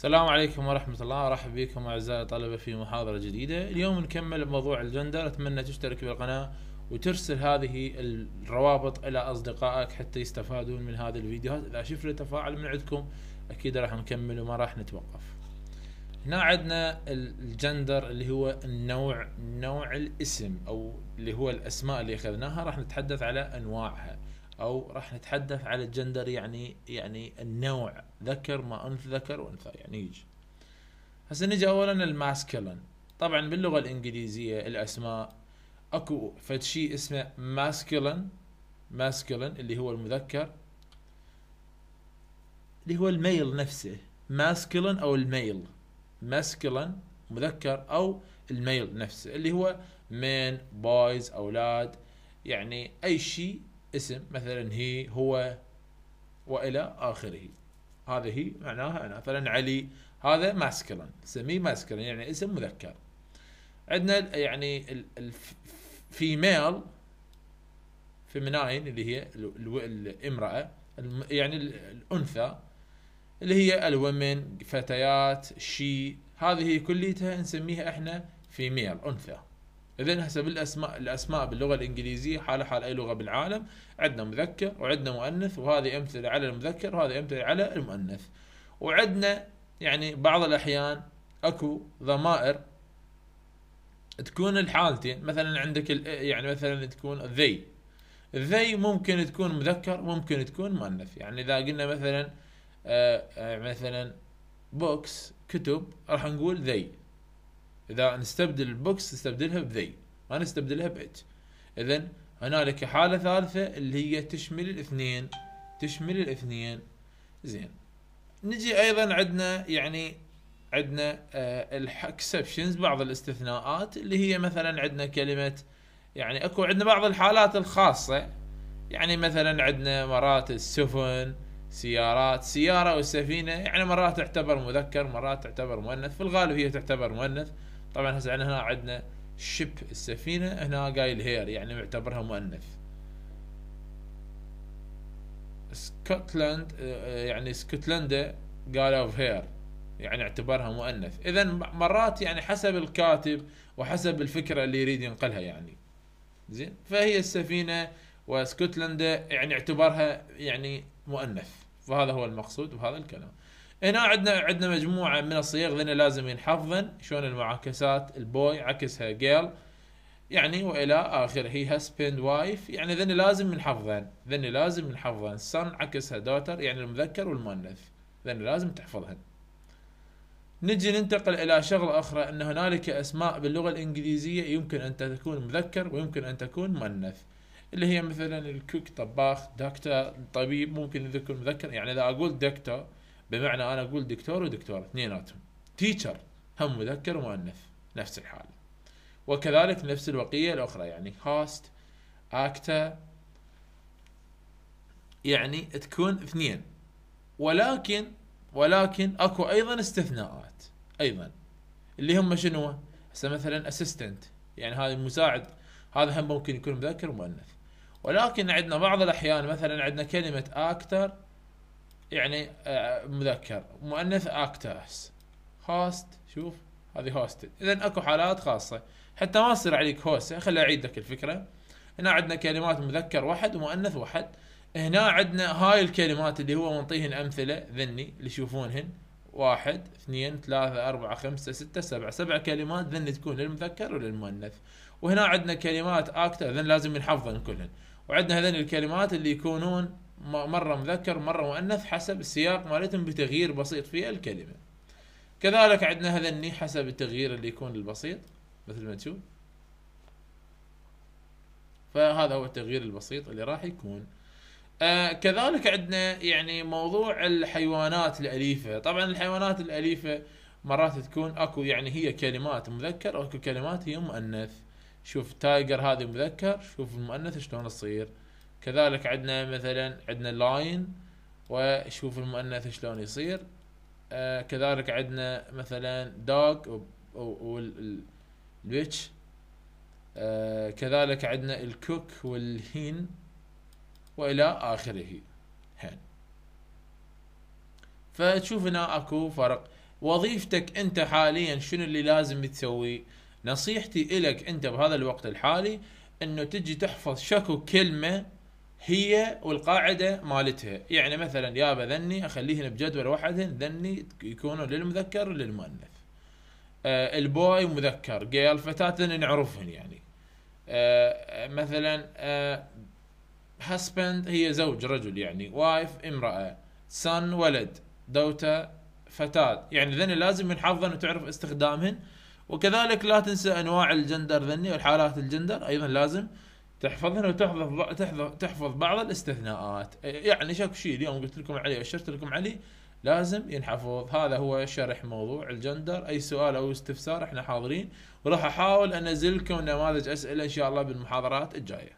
السلام عليكم ورحمة الله رحب بكم أعزائي الطلبة في محاضرة جديدة اليوم نكمل بموضوع الجندر أتمنى تشترك بالقناة وترسل هذه الروابط إلى أصدقائك حتى يستفادون من هذه الفيديوهات إذا شفنا تفاعل من عندكم أكيد راح نكمل وما راح نتوقف هنا عندنا الجندر اللي هو النوع نوع الاسم أو اللي هو الأسماء اللي أخذناها راح نتحدث على أنواعها او راح نتحدث على الجندر يعني يعني النوع ذكر ما انث ذكر وانثى يعني يجي هسه نجي اولا الماسكلين طبعا باللغه الانجليزيه الاسماء اكو فد شيء اسمه ماسكلين ماسكلين اللي هو المذكر اللي هو الميل نفسه ماسكلين او الميل ماسكلين مذكر او الميل نفسه اللي هو مين بويز اولاد يعني اي شيء اسم مثلا هي هو والى اخره هذا هي معناها انا مثلا علي هذا ماسكلن سميه ماسكلن يعني اسم مذكر عندنا يعني الفيميل فيمناين اللي هي الامراه يعني الانثى اللي هي الومن فتيات شي هذه كليتها نسميها احنا فيميل انثى اذا نحسب الاسماء الاسماء باللغه الانجليزيه حالها حال اي لغه بالعالم عندنا مذكر وعندنا مؤنث وهذه امثله على المذكر وهذه امثله على المؤنث وعندنا يعني بعض الاحيان اكو ضمائر تكون الحالتين مثلا عندك يعني مثلا تكون ذي ذي ممكن تكون مذكر ممكن تكون مؤنث يعني اذا قلنا مثلا آآ آه، آآ آه، مثلا بوكس كتب راح نقول ذي اذا نستبدل البوكس نستبدلها بذي ما نستبدلها بات اذا هنالك حاله ثالثه اللي هي تشمل الاثنين تشمل الاثنين زين نجي ايضا عندنا يعني عندنا آه، الاكسبشنز بعض الاستثناءات اللي هي مثلا عندنا كلمه يعني اكو عندنا بعض الحالات الخاصه يعني مثلا عندنا مرات السفن سيارات سيارة وسفينه يعني مرات تعتبر مذكر مرات تعتبر مؤنث في الغالب هي تعتبر مؤنث طبعا هسه يعني هنا عندنا شيب السفينه هنا قايل هير يعني معتبرها مؤنث سكوتلاند آه، يعني اسكتلندا قال اوف هير يعني اعتبرها مؤنث اذا مرات يعني حسب الكاتب وحسب الفكره اللي يريد ينقلها يعني زين فهي السفينه واسكتلندا يعني اعتبرها يعني مؤنث فهذا هو المقصود بهذا الكلام هنا عندنا عندنا مجموعه من الصيغ ذن لازم ينحفظن شلون المعاكسات البوي عكسها جيل يعني والى اخره هي هاسبند وايف يعني ذن لازم ينحفظن ذن لازم ينحفظن سن عكسها دوتر يعني المذكر والمؤنث ذن لازم تحفظهن نجي ننتقل الى شغله اخرى ان هنالك اسماء باللغه الانجليزيه يمكن ان تكون مذكر ويمكن ان تكون مؤنث اللي هي مثلا الكوك طباخ دكتور طبيب ممكن يذكر مذكر يعني اذا اقول دكتور بمعنى انا اقول دكتور ودكتوره اثنيناتهم تيتشر هم مذكر ومؤنث نفس الحاله وكذلك نفس البقيه الاخرى يعني هاست اكتر يعني تكون اثنين ولكن ولكن اكو ايضا استثناءات ايضا اللي هم شنو؟ هسه مثلا اسيستنت يعني هذا مساعد هذا هم ممكن يكون مذكر ومؤنث ولكن عندنا بعض الاحيان مثلا عندنا كلمه اكتر يعني آه، مذكر مؤنث اكتاس هوست شوف هذه هوستد اذا اكو حالات خاصه حتى ما تصير عليك هوسه خليني اعيد لك الفكره هنا عندنا كلمات مذكر واحد ومؤنث واحد هنا عندنا هاي الكلمات اللي هو منطيهن امثله ذني اللي يشوفونهن واحد اثنين ثلاثة أربعة خمسة ستة سبعة سبع كلمات ذن تكون للمذكر وللمؤنث وهنا عندنا كلمات أكتر ذن لازم نحفظن كلهن وعندنا هذين الكلمات اللي يكونون مرة مذكر مرة مؤنث حسب السياق مالتهم بتغيير بسيط في الكلمة كذلك عندنا هذا الني حسب التغيير اللي يكون البسيط مثل ما تشوف فهذا هو التغيير البسيط اللي راح يكون آه كذلك عندنا يعني موضوع الحيوانات الأليفة طبعا الحيوانات الأليفة مرات تكون اكو يعني هي كلمات مذكر واكو كلمات هي مؤنث شوف تايجر هذه مذكر شوف المؤنث شلون تصير كذلك عندنا مثلا عندنا لاين وشوف المؤنث شلون يصير آه، كذلك عندنا مثلا دوغ والبيتش آه، كذلك عندنا الكوك والهين والى اخره هين فتشوف هنا اكو فرق وظيفتك انت حاليا شنو اللي لازم تسويه نصيحتي الك انت بهذا الوقت الحالي انه تجي تحفظ شكو كلمه هي والقاعده مالتها يعني مثلا يابا ذني اخليهن بجدول واحد ذني يكونوا للمذكر للمؤنث آه البوي مذكر قال فتاه نعرفهن يعني آه مثلا آه هي زوج رجل يعني وايف امراه سن ولد دوتا فتاه يعني ذني لازم من حظن وتعرف استخدامهن وكذلك لا تنسى انواع الجندر ذني والحالات الجندر ايضا لازم آه تحفظهن وتحفظ تحفظ بعض الاستثناءات إيه، يعني شكو شيء اليوم قلت لكم عليه اشرت لكم عليه لازم ينحفظ هذا هو شرح موضوع الجندر اي سؤال او استفسار احنا حاضرين وراح احاول انزل لكم نماذج اسئله ان شاء الله بالمحاضرات الجايه